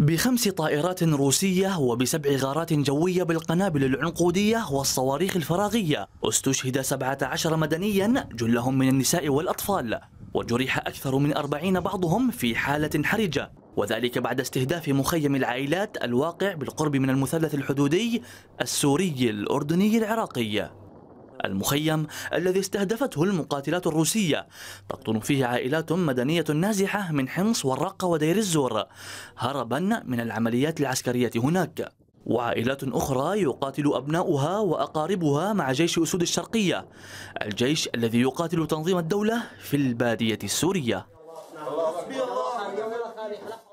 بخمس طائرات روسية وبسبع غارات جوية بالقنابل العنقودية والصواريخ الفراغية استشهد 17 مدنيا جلهم من النساء والأطفال وجرح أكثر من أربعين بعضهم في حالة حرجة وذلك بعد استهداف مخيم العائلات الواقع بالقرب من المثلث الحدودي السوري الأردني العراقي المخيم الذي استهدفته المقاتلات الروسية تقطن فيه عائلات مدنية نازحة من حمص والرقة ودير الزور هربا من العمليات العسكرية هناك وعائلات أخرى يقاتل أبناؤها وأقاربها مع جيش أسود الشرقية الجيش الذي يقاتل تنظيم الدولة في البادية السورية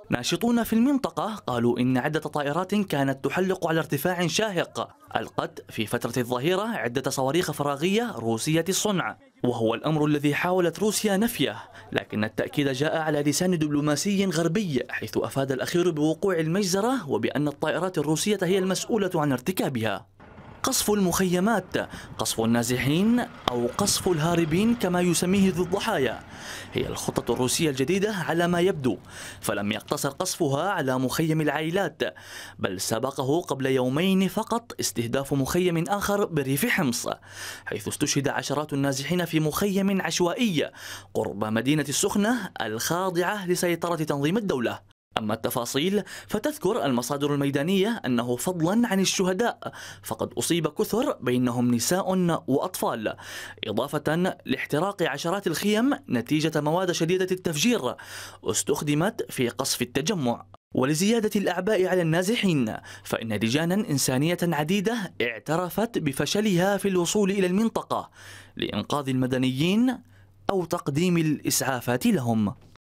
ناشطون في المنطقة قالوا إن عدة طائرات كانت تحلق على ارتفاع شاهق ألقت في فترة الظهيرة عدة صواريخ فراغية روسية الصنع وهو الأمر الذي حاولت روسيا نفيه لكن التأكيد جاء على لسان دبلوماسي غربي حيث أفاد الأخير بوقوع المجزرة وبأن الطائرات الروسية هي المسؤولة عن ارتكابها قصف المخيمات قصف النازحين أو قصف الهاربين كما يسميه ذو الضحايا هي الخطة الروسية الجديدة على ما يبدو فلم يقتصر قصفها على مخيم العائلات بل سبقه قبل يومين فقط استهداف مخيم آخر بريف حمص حيث استشهد عشرات النازحين في مخيم عشوائي قرب مدينة السخنة الخاضعة لسيطرة تنظيم الدولة أما التفاصيل فتذكر المصادر الميدانية أنه فضلا عن الشهداء فقد أصيب كثر بينهم نساء وأطفال إضافة لاحتراق عشرات الخيم نتيجة مواد شديدة التفجير استخدمت في قصف التجمع ولزيادة الأعباء على النازحين فإن لجانا إنسانية عديدة اعترفت بفشلها في الوصول إلى المنطقة لإنقاذ المدنيين أو تقديم الإسعافات لهم